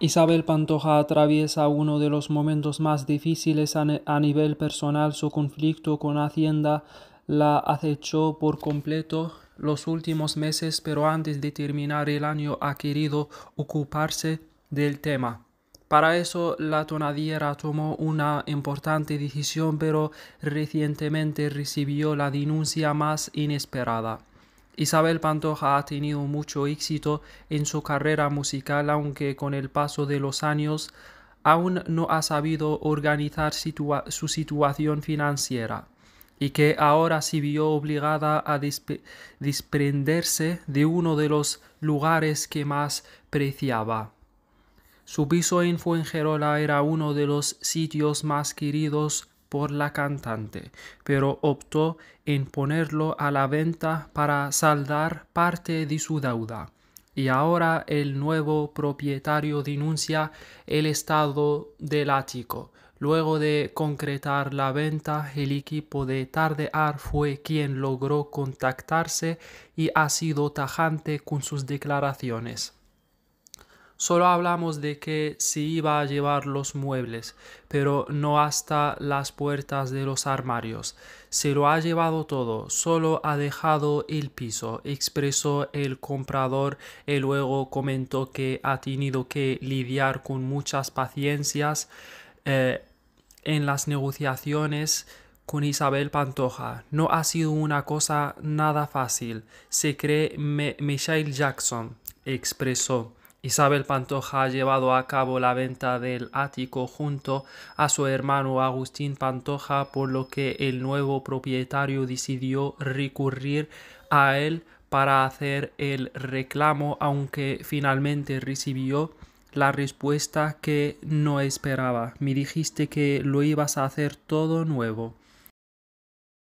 Isabel Pantoja atraviesa uno de los momentos más difíciles a, nivel personal. Su conflicto con Hacienda la acechó por completo los últimos meses, pero antes de terminar el año ha querido ocuparse del tema. Para eso la tonadiera tomó una importante decisión, pero recientemente recibió la denuncia más inesperada. Isabel Pantoja ha tenido mucho éxito en su carrera musical, aunque con el paso de los años aún no ha sabido organizar su situación financiera y que ahora se vio obligada a desprenderse de uno de los lugares que más preciaba. Su piso en Fuengerola era uno de los sitios más queridos por la cantante, pero optó en ponerlo a la venta para saldar parte de su deuda. Y ahora el nuevo propietario denuncia el estado del ático. Luego de concretar la venta, el equipo de Tardear fue quien logró contactarse y ha sido tajante con sus declaraciones. Solo hablamos de que se iba a llevar los muebles, pero no hasta las puertas de los armarios. Se lo ha llevado todo, solo ha dejado el piso, expresó el comprador y luego comentó que ha tenido que lidiar con muchas paciencias eh, en las negociaciones con Isabel Pantoja. No ha sido una cosa nada fácil, se cree Michael Michelle Jackson, expresó. Isabel Pantoja ha llevado a cabo la venta del ático junto a su hermano Agustín Pantoja, por lo que el nuevo propietario decidió recurrir a él para hacer el reclamo, aunque finalmente recibió la respuesta que no esperaba. Me dijiste que lo ibas a hacer todo nuevo.